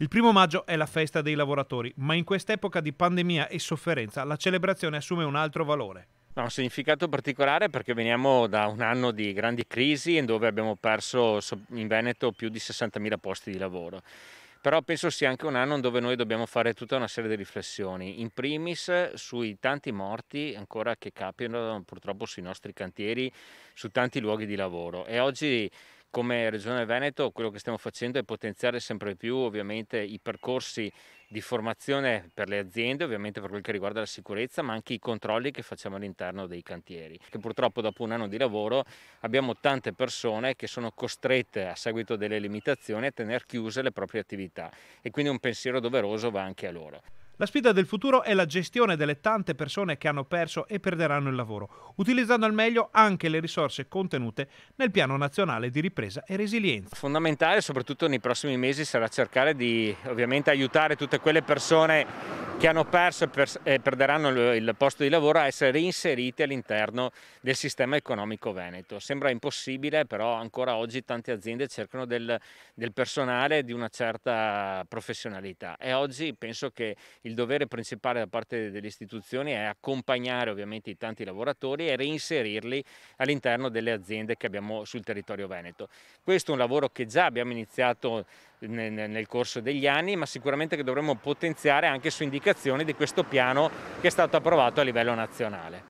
Il primo maggio è la festa dei lavoratori, ma in quest'epoca di pandemia e sofferenza la celebrazione assume un altro valore. Ha un significato particolare perché veniamo da un anno di grandi crisi in dove abbiamo perso in Veneto più di 60.000 posti di lavoro. Però penso sia anche un anno dove noi dobbiamo fare tutta una serie di riflessioni, in primis sui tanti morti ancora che capitano purtroppo sui nostri cantieri, su tanti luoghi di lavoro. E oggi come Regione Veneto quello che stiamo facendo è potenziare sempre più ovviamente i percorsi di formazione per le aziende, ovviamente per quel che riguarda la sicurezza, ma anche i controlli che facciamo all'interno dei cantieri. Che purtroppo dopo un anno di lavoro abbiamo tante persone che sono costrette a seguito delle limitazioni a tenere chiuse le proprie attività e quindi un pensiero doveroso va anche a loro. La sfida del futuro è la gestione delle tante persone che hanno perso e perderanno il lavoro, utilizzando al meglio anche le risorse contenute nel Piano Nazionale di Ripresa e Resilienza. Fondamentale soprattutto nei prossimi mesi sarà cercare di ovviamente aiutare tutte quelle persone che hanno perso e perderanno il posto di lavoro a essere reinseriti all'interno del sistema economico veneto. Sembra impossibile, però ancora oggi tante aziende cercano del, del personale di una certa professionalità e oggi penso che il dovere principale da parte delle istituzioni è accompagnare ovviamente i tanti lavoratori e reinserirli all'interno delle aziende che abbiamo sul territorio veneto. Questo è un lavoro che già abbiamo iniziato nel corso degli anni, ma sicuramente che dovremmo potenziare anche su indicazione di questo piano che è stato approvato a livello nazionale.